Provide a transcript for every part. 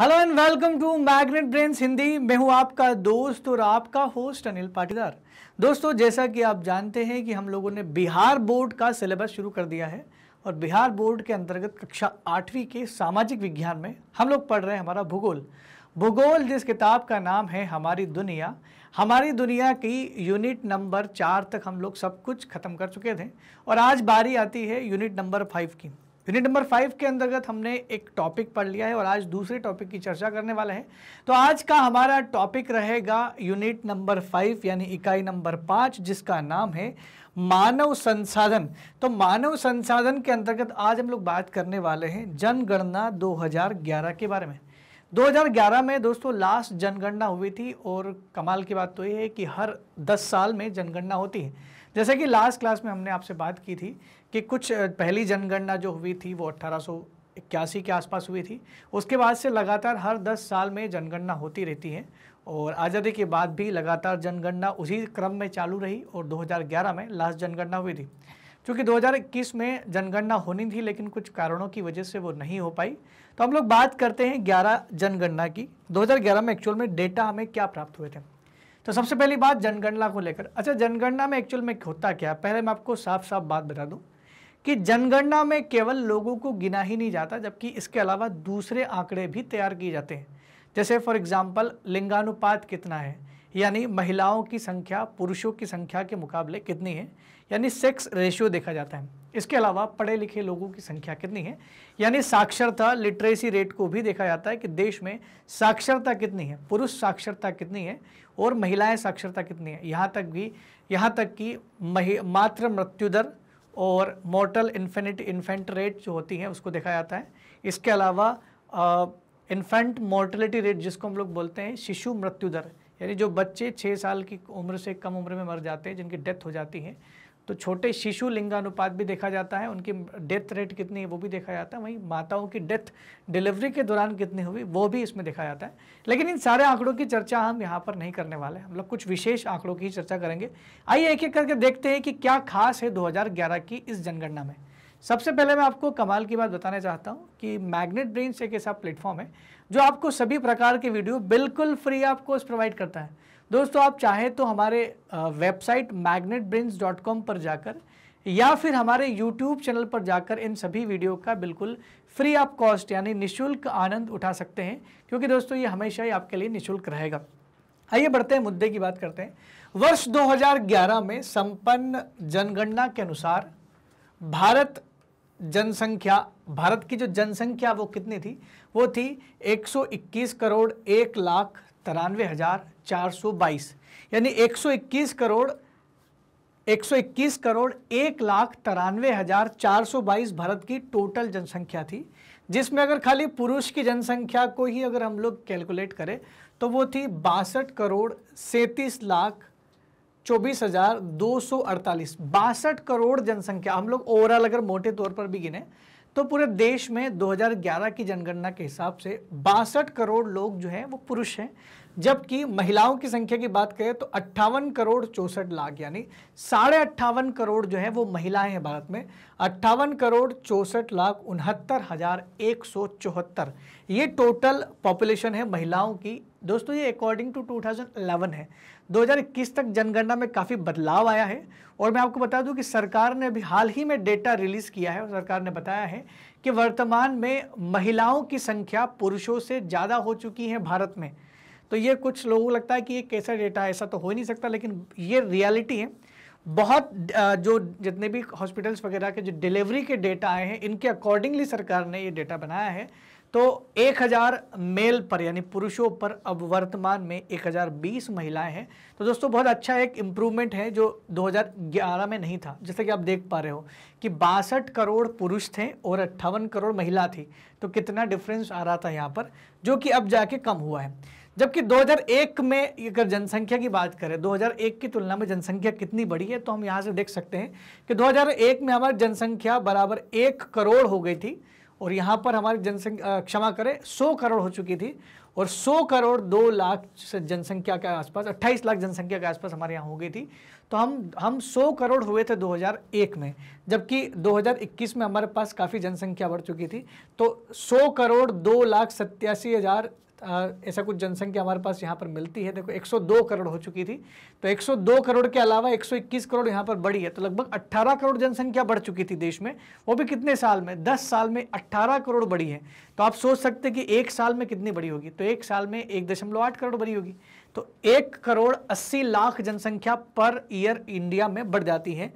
hello and welcome to Magnet Brain Hindi मैं हूं आपका दोस्त और आपका होस्ट अनिल पाटीदार दोस्तों जैसा कि आप जानते हैं कि हम लोगों ने बिहार बोर्ड का सिलेबस शुरू कर दिया है और बिहार बोर्ड के अंतर्गत कक्षा आठवीं के सामाजिक विज्ञान में हम लोग पढ़ रहे हैं हमारा भूगोल भूगोल जिस किताब का नाम है हमारी दुनिया हमारी दुनिया की यूनिट नंबर चार तक हम लोग सब कुछ ख़त्म कर चुके थे और आज बारी आती है यूनिट नंबर फाइव की यूनिट नंबर फाइव के अंतर्गत हमने एक टॉपिक पढ़ लिया है और आज दूसरे टॉपिक की चर्चा करने वाले हैं तो आज का हमारा टॉपिक रहेगा यूनिट नंबर फाइव यानी इकाई नंबर पाँच जिसका नाम है मानव संसाधन तो मानव संसाधन के अंतर्गत आज हम लोग बात करने वाले हैं जनगणना 2011 के बारे में 2011 में दोस्तों लास्ट जनगणना हुई थी और कमाल की बात तो ये है कि हर 10 साल में जनगणना होती है जैसे कि लास्ट क्लास में हमने आपसे बात की थी कि कुछ पहली जनगणना जो हुई थी वो अट्ठारह इक्यासी के आसपास हुई थी उसके बाद से लगातार हर 10 साल में जनगणना होती रहती है और आज़ादी के बाद भी लगातार जनगणना उसी क्रम में चालू रही और 2011 में लास्ट जनगणना हुई थी क्योंकि 2021 में जनगणना होनी थी लेकिन कुछ कारणों की वजह से वो नहीं हो पाई तो हम लोग बात करते हैं 11 जनगणना की 2011 में एक्चुअल में डेटा हमें क्या प्राप्त हुए थे तो सबसे पहली बात जनगणना को लेकर अच्छा जनगणना में एक्चुअल में होता क्या पहले मैं आपको साफ साफ बात बता दूँ कि जनगणना में केवल लोगों को गिना ही नहीं जाता जबकि इसके अलावा दूसरे आंकड़े भी तैयार किए जाते हैं जैसे फॉर एग्जाम्पल लिंगानुपात कितना है यानी महिलाओं की संख्या पुरुषों की संख्या के मुकाबले कितनी है यानी सेक्स रेशियो देखा जाता है इसके अलावा पढ़े लिखे लोगों की संख्या कितनी है यानी साक्षरता लिटरेसी रेट को भी देखा जाता है कि देश में साक्षरता कितनी है पुरुष साक्षरता कितनी है और महिलाएं साक्षरता कितनी है यहाँ तक भी यहाँ तक कि मातृ मृत्यु दर और मोर्टल इन्फेनिट इन्फेंट रेट जो होती है उसको देखा जाता है इसके अलावा इन्फेंट मोर्टलिटी रेट जिसको हम लोग बोलते हैं शिशु मृत्यु दर यानी जो बच्चे छः साल की उम्र से कम उम्र में मर जाते हैं जिनकी डेथ हो जाती है तो छोटे शिशु लिंगानुपात भी देखा जाता है उनकी डेथ रेट कितनी है वो भी देखा जाता है वहीं माताओं की डेथ डिलीवरी के दौरान कितनी हुई वो भी इसमें देखा जाता है लेकिन इन सारे आंकड़ों की चर्चा हम यहाँ पर नहीं करने वाले हम लोग कुछ विशेष आंकड़ों की ही चर्चा करेंगे आइए एक एक करके देखते हैं कि क्या खास है दो की इस जनगणना में सबसे पहले मैं आपको कमाल की बात बताना चाहता हूँ कि मैग्नेट ब्रेन्स एक ऐसा प्लेटफॉर्म है जो आपको सभी प्रकार के वीडियो बिल्कुल फ्री आपको प्रोवाइड करता है दोस्तों आप चाहें तो हमारे वेबसाइट मैग्नेट पर जाकर या फिर हमारे YouTube चैनल पर जाकर इन सभी वीडियो का बिल्कुल फ्री ऑफ कॉस्ट यानी निशुल्क आनंद उठा सकते हैं क्योंकि दोस्तों ये हमेशा ही आपके लिए निशुल्क रहेगा आइए बढ़ते हैं मुद्दे की बात करते हैं वर्ष 2011 में संपन्न जनगणना के अनुसार भारत जनसंख्या भारत की जो जनसंख्या वो कितनी थी वो थी 121 करोड़ एक लाख तिरानवे हज़ार चार सौ बाईस यानी एक सौ इक्कीस करोड़ एक सौ इक्कीस करोड़ एक लाख तिरानवे हज़ार चार सौ बाईस भारत की टोटल जनसंख्या थी जिसमें अगर खाली पुरुष की जनसंख्या को ही अगर हम लोग कैलकुलेट करें तो वो थी बासठ करोड़ सैंतीस लाख चौबीस हज़ार दो सौ अड़तालीस बासठ करोड़ जनसंख्या हम लोग ओवरऑल अगर मोटे तौर पर भी गिने तो पूरे देश में 2011 की जनगणना के हिसाब से बासठ करोड़ लोग जो हैं वो पुरुष हैं जबकि महिलाओं की संख्या की बात करें तो अट्ठावन करोड़ चौंसठ लाख यानी साढ़े अट्ठावन करोड़ जो है वो महिलाएं हैं भारत में अट्ठावन करोड़ चौंसठ लाख उनहत्तर हज़ार एक सौ चौहत्तर ये टोटल पॉपुलेशन है महिलाओं की दोस्तों ये अकॉर्डिंग टू 2011 है 2021 तक जनगणना में काफ़ी बदलाव आया है और मैं आपको बता दूं कि सरकार ने अभी हाल ही में डेटा रिलीज़ किया है और सरकार ने बताया है कि वर्तमान में महिलाओं की संख्या पुरुषों से ज़्यादा हो चुकी है भारत में तो ये कुछ लोगों को लगता है कि ये कैसा डेटा है ऐसा तो हो ही नहीं सकता लेकिन ये रियलिटी है बहुत जो जितने भी हॉस्पिटल्स वगैरह के जो डिलीवरी के डेटा आए हैं इनके अकॉर्डिंगली सरकार ने ये डेटा बनाया है तो 1000 मेल पर यानी पुरुषों पर अब वर्तमान में 1020 महिलाएं हैं तो दोस्तों बहुत अच्छा एक इम्प्रूवमेंट है जो 2011 में नहीं था जैसा कि आप देख पा रहे हो कि बासठ करोड़ पुरुष थे और अट्ठावन करोड़ महिला थी तो कितना डिफरेंस आ रहा था यहाँ पर जो कि अब जाके कम हुआ है जबकि 2001 में अगर जनसंख्या की बात करें 2001 की तुलना में जनसंख्या कितनी बड़ी है तो हम यहाँ से देख सकते हैं कि 2001 में हमारी जनसंख्या बराबर एक करोड़ हो गई थी और यहाँ पर हमारी जनसंख्या क्षमा करें सौ करोड़ हो चुकी थी और 100 करोड़ दो लाख जनसंख्या के आसपास 28 लाख जनसंख्या के आसपास हमारे यहाँ हो गई थी तो हम हम 100 करोड़ हुए थे 2001 में जबकि 2021 में हमारे पास काफ़ी जनसंख्या बढ़ चुकी थी तो 100 करोड़ दो लाख सत्यासी हज़ार ऐसा कुछ जनसंख्या हमारे पास यहाँ पर मिलती है देखो 102 करोड़ हो चुकी थी तो 102 करोड़ के अलावा 121 करोड़ यहाँ पर बढ़ी है तो लगभग 18 करोड़ जनसंख्या बढ़ चुकी थी देश में वो भी कितने साल में 10 साल में 18 करोड़ बढ़ी है तो आप सोच सकते कि एक साल में कितनी बढ़ी होगी तो एक साल में एक करोड़ बढ़ी होगी तो एक करोड़ अस्सी लाख जनसंख्या पर ईयर इंडिया में बढ़ जाती है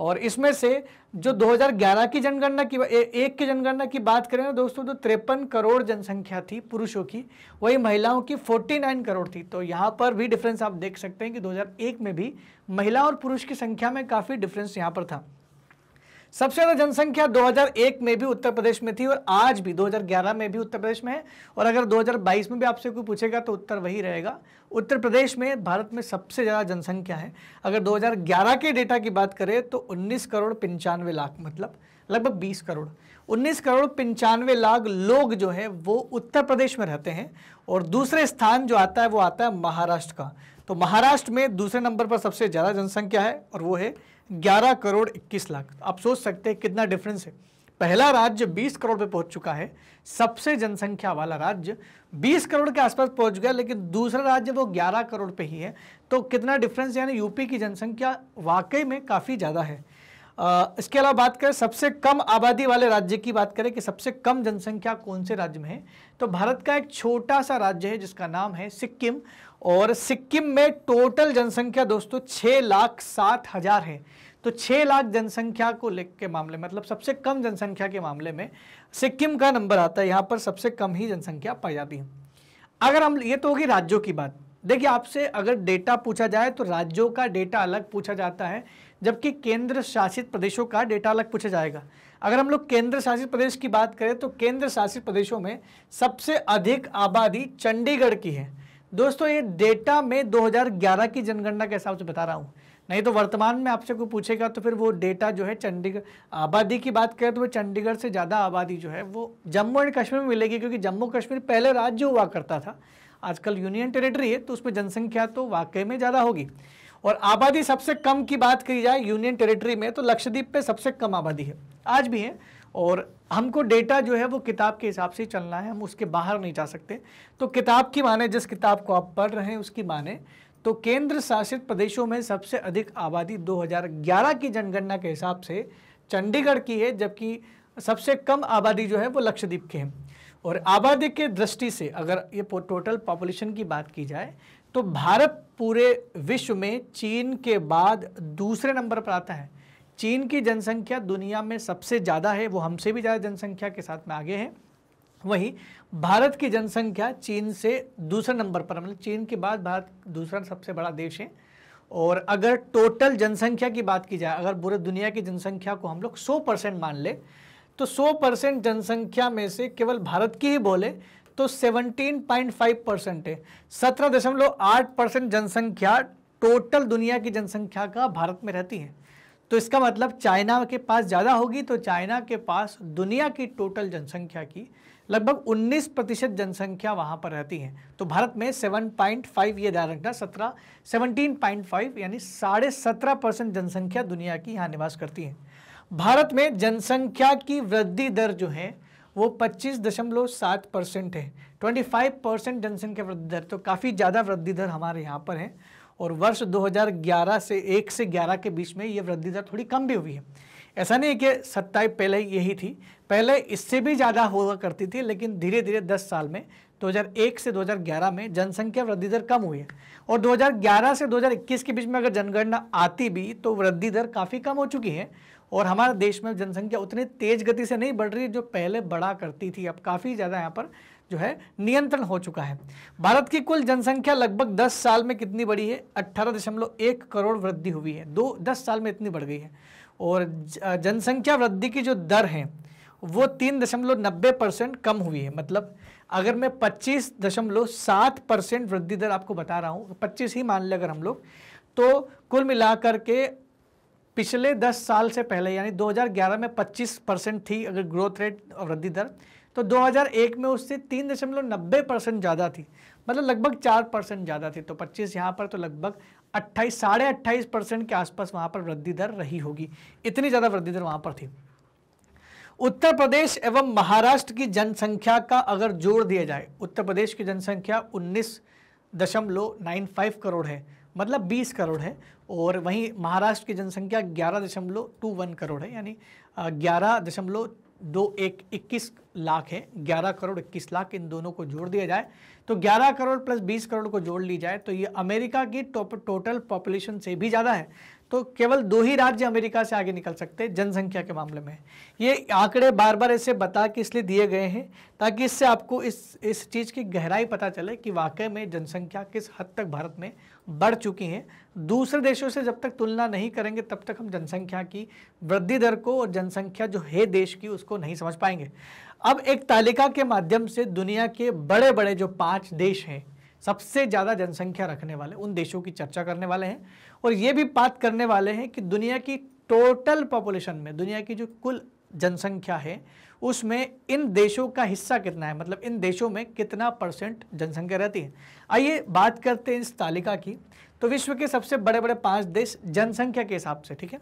और इसमें से जो 2011 की जनगणना की ए, एक की जनगणना की बात करें ना दोस्तों तो तिरपन करोड़ जनसंख्या थी पुरुषों की वही महिलाओं की 49 करोड़ थी तो यहाँ पर भी डिफरेंस आप देख सकते हैं कि 2001 में भी महिला और पुरुष की संख्या में काफ़ी डिफरेंस यहाँ पर था सबसे ज्यादा जनसंख्या 2001 में भी उत्तर प्रदेश में थी और आज भी 2011 में भी उत्तर प्रदेश में है और अगर 2022 में भी आपसे कोई पूछेगा तो उत्तर वही रहेगा उत्तर प्रदेश में भारत में सबसे ज़्यादा जनसंख्या है अगर 2011 के डेटा की बात करें तो 19 करोड़ पंचानवे लाख मतलब लगभग 20 करोड़ 19 करोड़ पंचानवे लाख लोग जो है वो उत्तर प्रदेश में रहते हैं और दूसरे स्थान जो आता है वो आता है महाराष्ट्र का तो महाराष्ट्र में दूसरे नंबर पर सबसे ज़्यादा जनसंख्या है और वो है ग्यारह करोड़ इक्कीस लाख आप सोच सकते हैं कितना डिफरेंस है पहला राज्य 20 करोड़ पे पहुंच चुका है सबसे जनसंख्या वाला राज्य 20 करोड़ के आसपास पहुंच गया लेकिन दूसरा राज्य वो 11 करोड़ पे ही है तो कितना डिफरेंस यानी यूपी की जनसंख्या वाकई में काफ़ी ज़्यादा है आ, इसके अलावा बात करें सबसे कम आबादी वाले राज्य की बात करें कि सबसे कम जनसंख्या कौन से राज्य में है तो भारत का एक छोटा सा राज्य है जिसका नाम है सिक्किम और सिक्किम में टोटल जनसंख्या दोस्तों छः लाख सात हज़ार है तो छः लाख जनसंख्या को लेकर के मामले मतलब सबसे कम जनसंख्या के मामले में सिक्किम का नंबर आता है यहाँ पर सबसे कम ही जनसंख्या पाई जाती है अगर हम ये तो होगी राज्यों की बात देखिए आपसे अगर डेटा पूछा जाए तो राज्यों का डेटा अलग पूछा जाता है जबकि केंद्र शासित प्रदेशों का डेटा अलग पूछा जाएगा अगर हम लोग केंद्र शासित प्रदेश की बात करें तो केंद्र शासित प्रदेशों में सबसे अधिक आबादी चंडीगढ़ की है दोस्तों ये डेटा में 2011 की जनगणना के हिसाब से बता रहा हूँ नहीं तो वर्तमान में आपसे कोई पूछेगा तो फिर वो डेटा जो है चंडीगढ़ आबादी की बात करें तो वो चंडीगढ़ से ज़्यादा आबादी जो है वो जम्मू एंड कश्मीर में मिलेगी क्योंकि जम्मू कश्मीर पहले राज्य हुआ करता था आजकल यूनियन टेरेटरी है तो उसमें जनसंख्या तो वाकई में ज़्यादा होगी और आबादी सबसे कम की बात की जाए यूनियन टेरेटरी में तो लक्षद्वीप पर सबसे कम आबादी है आज भी है और हमको डेटा जो है वो किताब के हिसाब से चलना है हम उसके बाहर नहीं जा सकते तो किताब की माने जिस किताब को आप पढ़ रहे हैं उसकी माने तो केंद्र शासित प्रदेशों में सबसे अधिक आबादी 2011 की जनगणना के हिसाब से चंडीगढ़ की है जबकि सबसे कम आबादी जो है वो लक्षद्वीप की है और आबादी के दृष्टि से अगर ये टोटल पॉपुलेशन की बात की जाए तो भारत पूरे विश्व में चीन के बाद दूसरे नंबर पर आता है चीन की जनसंख्या दुनिया में सबसे ज़्यादा है वो हमसे भी ज़्यादा जनसंख्या के साथ में आगे है वहीं भारत की जनसंख्या चीन से दूसरे नंबर पर मतलब चीन के बाद भारत दूसरा सबसे बड़ा देश है और अगर टोटल जनसंख्या की बात की जाए अगर पूरे दुनिया की जनसंख्या को हम लोग 100 परसेंट मान ले तो 100 परसेंट जनसंख्या में से केवल भारत की ही बोले तो 17.5 परसेंट है सत्रह दशमलव आठ परसेंट जनसंख्या टोटल दुनिया की जनसंख्या का भारत में रहती है तो इसका मतलब चाइना के पास ज़्यादा होगी तो चाइना के पास दुनिया की टोटल जनसंख्या की लगभग 19 प्रतिशत जनसंख्या वहाँ पर रहती है तो भारत में 7.5 ये ध्यान रखना सत्रह सेवनटीन पॉइंट फाइव यानी साढ़े सत्रह परसेंट जनसंख्या दुनिया की यहाँ निवास करती है भारत में जनसंख्या की वृद्धि दर जो है वो पच्चीस दशमलव सात परसेंट है ट्वेंटी फाइव परसेंट जनसंख्या वृद्धि दर तो काफ़ी ज़्यादा वृद्धि दर हमारे यहाँ पर है और वर्ष 2011 से एक से 11 के बीच में ये वृद्धि दर थोड़ी कम भी हुई है ऐसा नहीं है कि सत्ताई पहले यही थी पहले इससे भी ज़्यादा हुआ करती थी लेकिन धीरे धीरे 10 साल में 2001 से 2011 में जनसंख्या वृद्धि दर कम हुई है और 2011 से 2021 के बीच में अगर जनगणना आती भी तो वृद्धि दर काफ़ी कम हो चुकी है और हमारे देश में जनसंख्या उतनी तेज़ गति से नहीं बढ़ रही जो पहले बढ़ा करती थी अब काफ़ी ज़्यादा यहाँ पर जो है नियंत्रण हो चुका है भारत की कुल जनसंख्या लगभग 10 साल में कितनी बढ़ी है अट्ठारह दशमलव एक करोड़ वृद्धि हुई है दो दस साल में इतनी बढ़ गई है और जनसंख्या वृद्धि की जो दर है वो तीन दशमलव नब्बे परसेंट कम हुई है मतलब अगर मैं पच्चीस दशमलव सात परसेंट वृद्धि दर आपको बता रहा हूँ पच्चीस ही मान लें अगर हम लोग तो कुल मिलाकर के पिछले दस साल से पहले यानी 2011 में 25 परसेंट थी अगर ग्रोथ रेट और वृद्धि दर तो 2001 में उससे तीन दशमलव नब्बे परसेंट ज़्यादा थी मतलब लगभग चार परसेंट ज़्यादा थी तो 25 यहाँ पर तो लगभग अट्ठाईस साढ़े अट्ठाईस परसेंट के आसपास वहाँ पर वृद्धि दर रही होगी इतनी ज़्यादा वृद्धि दर वहाँ पर थी उत्तर प्रदेश एवं महाराष्ट्र की जनसंख्या का अगर जोड़ दिया जाए उत्तर प्रदेश की जनसंख्या उन्नीस दशमलव नाइन फाइव करोड़ है मतलब 20 करोड़ है और वहीं महाराष्ट्र की जनसंख्या ग्यारह दशमलव टू वन करोड़ है यानी ग्यारह दशमलव दो एक इक्कीस लाख है ग्यारह करोड़ इक्कीस लाख इन दोनों को जोड़ दिया जाए तो ग्यारह करोड़ प्लस बीस करोड़ को जोड़ ली जाए तो ये अमेरिका की टोटल पॉपुलेशन से भी ज़्यादा है तो केवल दो ही राज्य अमेरिका से आगे निकल सकते हैं जनसंख्या के मामले में ये आंकड़े बार बार ऐसे बता के इसलिए दिए गए हैं ताकि इससे आपको इस इस चीज़ की गहराई पता चले कि वाकई में जनसंख्या किस हद तक भारत में बढ़ चुकी हैं दूसरे देशों से जब तक तुलना नहीं करेंगे तब तक हम जनसंख्या की वृद्धि दर को और जनसंख्या जो है देश की उसको नहीं समझ पाएंगे अब एक तालिका के माध्यम से दुनिया के बड़े बड़े जो पाँच देश हैं सबसे ज़्यादा जनसंख्या रखने वाले उन देशों की चर्चा करने वाले हैं और ये भी बात करने वाले हैं कि दुनिया की टोटल पॉपुलेशन में दुनिया की जो कुल जनसंख्या है उसमें इन देशों का हिस्सा कितना है मतलब इन देशों में कितना परसेंट जनसंख्या रहती है आइए बात करते हैं इस तालिका की तो विश्व के सबसे बड़े बड़े पांच देश जनसंख्या के हिसाब से ठीक है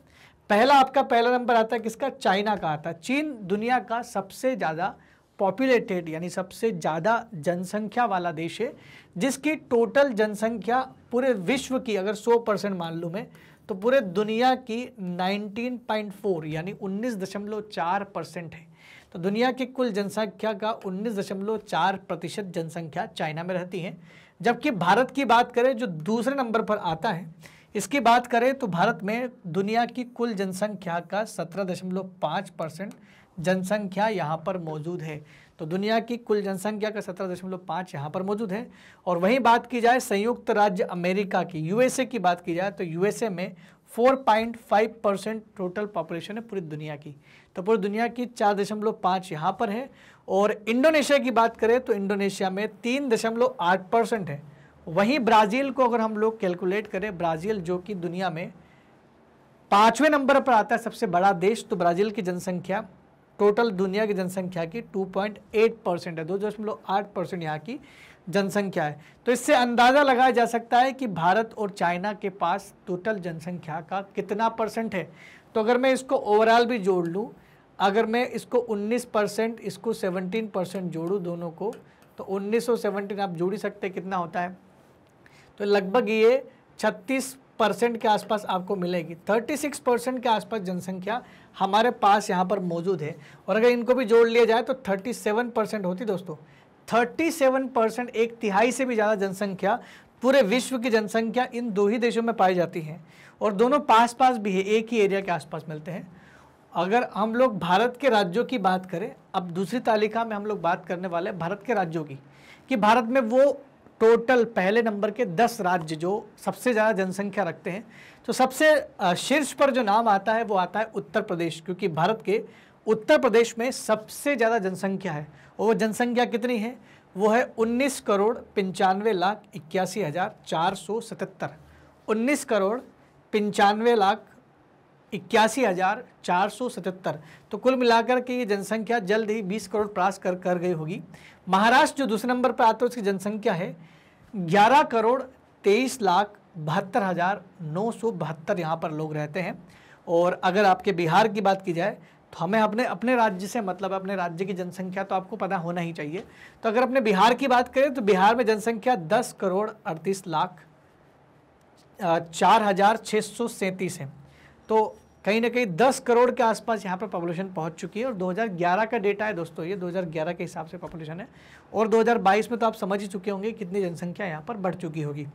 पहला आपका पहला नंबर आता है किसका चाइना का आता है चीन दुनिया का सबसे ज़्यादा पॉपुलेटेड यानी सबसे ज़्यादा जनसंख्या वाला देश है जिसकी टोटल जनसंख्या पूरे विश्व की अगर 100 परसेंट मान लूँ मैं तो पूरे दुनिया की 19.4 यानी 19.4 परसेंट है तो दुनिया की कुल जनसंख्या का 19.4 प्रतिशत जनसंख्या चाइना में रहती है जबकि भारत की बात करें जो दूसरे नंबर पर आता है इसकी बात करें तो भारत में दुनिया की कुल जनसंख्या का 17.5 परसेंट जनसंख्या यहाँ पर मौजूद है तो दुनिया की कुल जनसंख्या का सत्रह दशमलव पाँच यहाँ पर मौजूद है और वहीं बात की जाए संयुक्त राज्य अमेरिका की यूएसए की बात की जाए तो यूएसए में 4.5 परसेंट टोटल पॉपुलेशन है पूरी दुनिया की तो पूरी दुनिया की चार दशमलव पाँच यहाँ पर है और इंडोनेशिया की बात करें तो इंडोनेशिया में तीन दशमलव आठ परसेंट है वहीं ब्राज़ील को अगर हम लोग कैलकुलेट करें ब्राज़ील जो कि दुनिया में पाँचवें नंबर पर आता है सबसे बड़ा देश तो ब्राज़ील की जनसंख्या टोटल दुनिया की जनसंख्या की 2.8 परसेंट है दो दशमलव आठ परसेंट यहाँ की जनसंख्या है तो इससे अंदाज़ा लगाया जा सकता है कि भारत और चाइना के पास टोटल जनसंख्या का कितना परसेंट है तो अगर मैं इसको ओवरऑल भी जोड़ लूँ अगर मैं इसको 19 परसेंट इसको 17 परसेंट जोड़ूँ दोनों को तो उन्नीस और आप जोड़ ही सकते कितना होता है तो लगभग ये छत्तीस परसेंट के आसपास आपको मिलेगी 36 परसेंट के आसपास जनसंख्या हमारे पास यहाँ पर मौजूद है और अगर इनको भी जोड़ लिया जाए तो 37 परसेंट होती दोस्तों 37 परसेंट एक तिहाई से भी ज़्यादा जनसंख्या पूरे विश्व की जनसंख्या इन दो ही देशों में पाई जाती है और दोनों पास पास भी है एक ही एरिया के आसपास मिलते हैं अगर हम लोग भारत के राज्यों की बात करें अब दूसरी तालिका में हम लोग बात करने वाले हैं भारत के राज्यों की कि भारत में वो टोटल पहले नंबर के दस राज्य जो सबसे ज़्यादा जनसंख्या रखते हैं तो सबसे शीर्ष पर जो नाम आता है वो आता है उत्तर प्रदेश क्योंकि भारत के उत्तर प्रदेश में सबसे ज़्यादा जनसंख्या है और वो जनसंख्या कितनी है वो है उन्नीस करोड़ पंचानवे लाख इक्यासी हज़ार चार सौ सतहत्तर उन्नीस करोड़ पंचानवे लाख इक्यासी हज़ार चार सौ सतहत्तर तो कुल मिलाकर के ये जनसंख्या जल्द ही बीस करोड़ प्रास कर कर गई होगी महाराष्ट्र जो दूसरे नंबर पर आता है उसकी जनसंख्या है ग्यारह करोड़ तेईस लाख बहत्तर हज़ार नौ सौ बहत्तर यहाँ पर लोग रहते हैं और अगर आपके बिहार की बात की जाए तो हमें अपने अपने राज्य से मतलब अपने राज्य की जनसंख्या तो आपको पता होना ही चाहिए तो अगर अपने बिहार की बात करें तो बिहार में जनसंख्या दस करोड़ अड़तीस लाख चार हज़ार छः सौ सैंतीस है तो कहीं ना कहीं 10 करोड़ के आसपास यहाँ पर पॉपुलेशन पहुँच चुकी है और 2011 का डेटा है दोस्तों ये 2011 के हिसाब से पॉपुलेशन है और 2022 में तो आप समझ ही चुके होंगे कितनी जनसंख्या यहाँ पर बढ़ चुकी होगी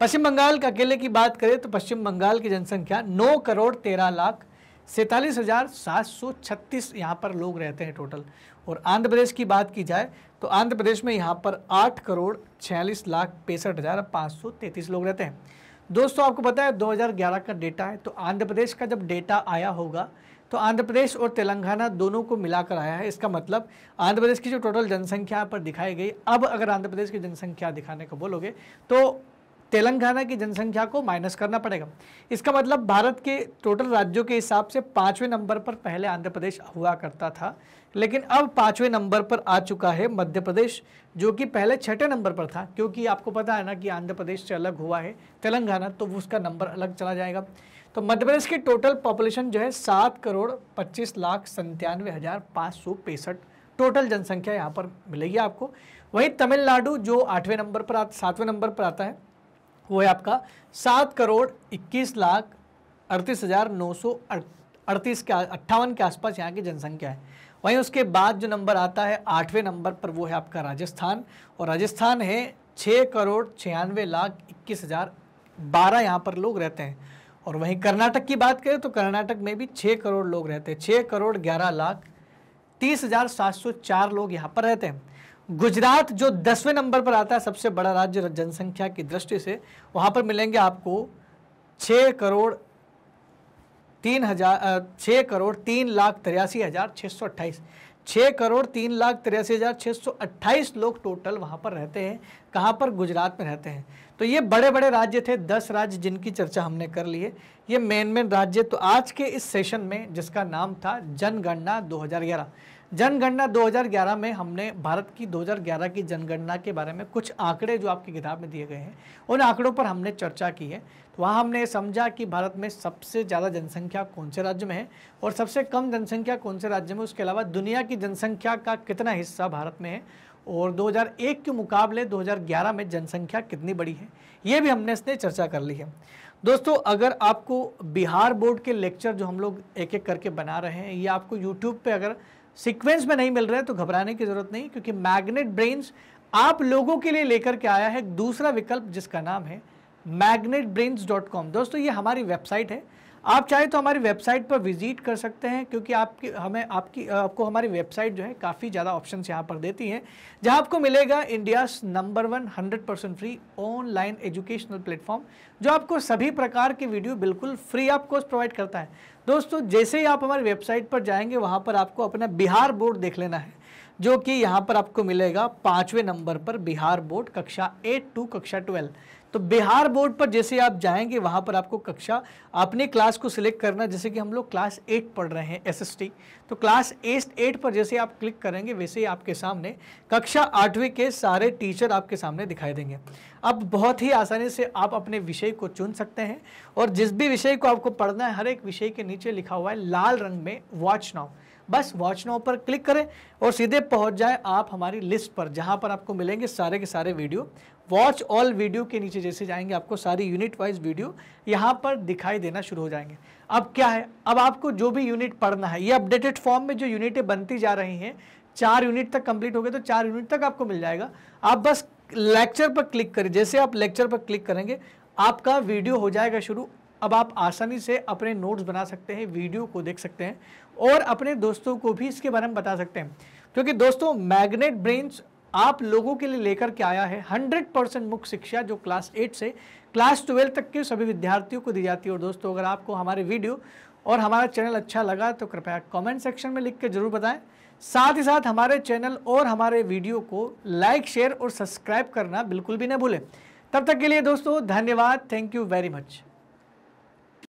पश्चिम बंगाल के अकेले की बात करें तो पश्चिम बंगाल की जनसंख्या नौ करोड़ तेरह लाख सैंतालीस हज़ार सात सौ छत्तीस यहाँ पर लोग रहते हैं टोटल और आंध्र प्रदेश की बात की जाए तो आंध्र प्रदेश में यहाँ पर आठ करोड़ छियालीस लाख पैंसठ हज़ार पाँच सौ तैंतीस लोग रहते हैं दोस्तों आपको पता है 2011 का डेटा है तो आंध्र प्रदेश का जब डेटा आया होगा तो आंध्र प्रदेश और तेलंगाना दोनों को मिलाकर आया है इसका मतलब आंध्र प्रदेश की जो टोटल जनसंख्या पर दिखाई गई अब अगर आंध्र प्रदेश की जनसंख्या दिखाने को बोलोगे तो तेलंगाना की जनसंख्या को माइनस करना पड़ेगा इसका मतलब भारत के टोटल राज्यों के हिसाब से पाँचवें नंबर पर पहले आंध्र प्रदेश हुआ करता था लेकिन अब पाँचवें नंबर पर आ चुका है मध्य प्रदेश जो कि पहले छठे नंबर पर था क्योंकि आपको पता है ना कि आंध्र प्रदेश से अलग हुआ है तेलंगाना तो उसका नंबर अलग चला जाएगा तो मध्य प्रदेश की टोटल पॉपुलेशन जो है सात करोड़ पच्चीस लाख संतानवे हज़ार पाँच सौ पैंसठ टोटल जनसंख्या यहाँ पर मिलेगी आपको वहीं तमिलनाडु जो आठवें नंबर पर सातवें नंबर पर आता है वो है आपका सात करोड़ इक्कीस लाख अड़तीस हज़ार नौ सौ अड़तीस के अट्ठावन के आसपास यहाँ की जनसंख्या है वहीं उसके बाद जो नंबर आता है आठवें नंबर पर वो है आपका राजस्थान और राजस्थान है छः करोड़ छियानवे लाख इक्कीस हज़ार बारह यहाँ पर लोग रहते हैं और वहीं कर्नाटक की बात करें तो कर्नाटक में भी छः करोड़ लोग रहते हैं छः करोड़ ग्यारह लाख तीस हज़ार सात सौ चार लोग यहाँ पर रहते हैं गुजरात जो दसवें नंबर पर आता है सबसे बड़ा राज्य जनसंख्या की दृष्टि से वहाँ पर मिलेंगे आपको छः करोड़ तीन हज़ार छः करोड़ तीन लाख तिरासी हज़ार छः सौ अट्ठाईस छः करोड़ तीन लाख तिरासी हज़ार छः सौ अट्ठाईस लोग टोटल वहाँ पर रहते हैं कहाँ पर गुजरात में रहते हैं तो ये बड़े बड़े राज्य थे दस राज्य जिनकी चर्चा हमने कर ली है ये मेन मेन राज्य तो आज के इस सेशन में जिसका नाम था जनगणना दो जनगणना 2011 में हमने भारत की 2011 की जनगणना के बारे में कुछ आंकड़े जो आपकी किताब में दिए गए हैं उन आंकड़ों पर हमने चर्चा की है तो वहाँ हमने समझा कि भारत में सबसे ज़्यादा जनसंख्या कौन से राज्य में है और सबसे कम जनसंख्या कौन से राज्य में उसके अलावा दुनिया की जनसंख्या का कितना हिस्सा भारत में है और 2001 के मुकाबले 2011 में जनसंख्या कितनी बड़ी है ये भी हमने इसने चर्चा कर ली है दोस्तों अगर आपको बिहार बोर्ड के लेक्चर जो हम लोग एक एक करके बना रहे हैं या आपको यूट्यूब पे अगर सीक्वेंस में नहीं मिल रहा है तो घबराने की जरूरत नहीं क्योंकि मैग्नेट ब्रेन्स आप लोगों के लिए लेकर के आया है दूसरा विकल्प जिसका नाम है मैग्नेट दोस्तों ये हमारी वेबसाइट है आप चाहे तो हमारी वेबसाइट पर विजिट कर सकते हैं क्योंकि आपकी हमें आपकी आपको हमारी वेबसाइट जो है काफ़ी ज़्यादा ऑप्शन यहाँ पर देती हैं जहाँ आपको मिलेगा India number one hundred percent free online educational platform जो आपको सभी प्रकार के वीडियो बिल्कुल फ्री ऑफ कॉस्ट प्रोवाइड करता है दोस्तों जैसे ही आप हमारी वेबसाइट पर जाएंगे वहाँ पर आपको अपना बिहार बोर्ड देख लेना है जो कि यहाँ पर आपको मिलेगा पाँचवें नंबर पर बिहार बोर्ड कक्षा एट टू कक्षा ट्वेल्व तो बिहार बोर्ड पर जैसे आप जाएंगे वहाँ पर आपको कक्षा अपने क्लास को सिलेक्ट करना जैसे कि हम लोग क्लास एट पढ़ रहे हैं एसएसटी तो क्लास एस एट पर जैसे आप क्लिक करेंगे वैसे ही आपके सामने कक्षा आठवीं के सारे टीचर आपके सामने दिखाई देंगे अब बहुत ही आसानी से आप अपने विषय को चुन सकते हैं और जिस भी विषय को आपको पढ़ना है हर एक विषय के नीचे लिखा हुआ है लाल रंग में वॉच नाउ बस वॉच नाउ पर क्लिक करें और सीधे पहुंच जाए आप हमारी लिस्ट पर जहां पर आपको मिलेंगे सारे के सारे वीडियो वॉच ऑल वीडियो के नीचे जैसे जाएंगे आपको सारी यूनिट वाइज वीडियो यहाँ पर दिखाई देना शुरू हो जाएंगे अब क्या है अब आपको जो भी यूनिट पढ़ना है ये अपडेटेड फॉर्म में जो यूनिटें बनती जा रही हैं चार यूनिट तक कंप्लीट हो गए तो चार यूनिट तक आपको मिल जाएगा आप बस लेक्चर पर क्लिक करें जैसे आप लेक्चर पर क्लिक करेंगे आपका वीडियो हो जाएगा शुरू अब आप आसानी से अपने नोट्स बना सकते हैं वीडियो को देख सकते हैं और अपने दोस्तों को भी इसके बारे में बता सकते हैं क्योंकि दोस्तों मैग्नेट ब्रेन्स आप लोगों के लिए लेकर के आया है 100 परसेंट मुख्य शिक्षा जो क्लास 8 से क्लास 12 तक के सभी विद्यार्थियों को दी जाती है और दोस्तों अगर आपको हमारे वीडियो और हमारा चैनल अच्छा लगा तो कृपया कमेंट सेक्शन में लिख के ज़रूर बताएं साथ ही साथ हमारे चैनल और हमारे वीडियो को लाइक शेयर और सब्सक्राइब करना बिल्कुल भी ना भूलें तब तक के लिए दोस्तों धन्यवाद थैंक यू वेरी मच